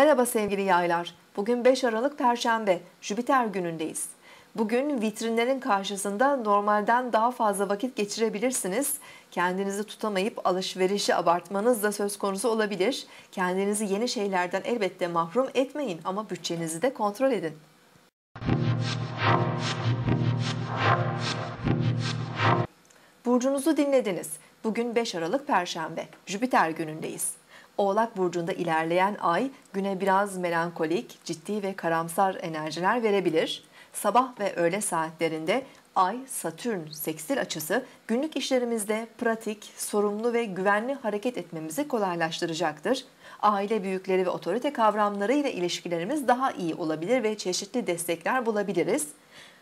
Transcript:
Merhaba sevgili yaylar. Bugün 5 Aralık Perşembe, Jüpiter günündeyiz. Bugün vitrinlerin karşısında normalden daha fazla vakit geçirebilirsiniz. Kendinizi tutamayıp alışverişi abartmanız da söz konusu olabilir. Kendinizi yeni şeylerden elbette mahrum etmeyin ama bütçenizi de kontrol edin. Burcunuzu dinlediniz. Bugün 5 Aralık Perşembe, Jüpiter günündeyiz. Oğlak Burcu'nda ilerleyen ay güne biraz melankolik, ciddi ve karamsar enerjiler verebilir. Sabah ve öğle saatlerinde Ay, Satürn, Seksil açısı günlük işlerimizde pratik, sorumlu ve güvenli hareket etmemizi kolaylaştıracaktır. Aile büyükleri ve otorite kavramlarıyla ilişkilerimiz daha iyi olabilir ve çeşitli destekler bulabiliriz.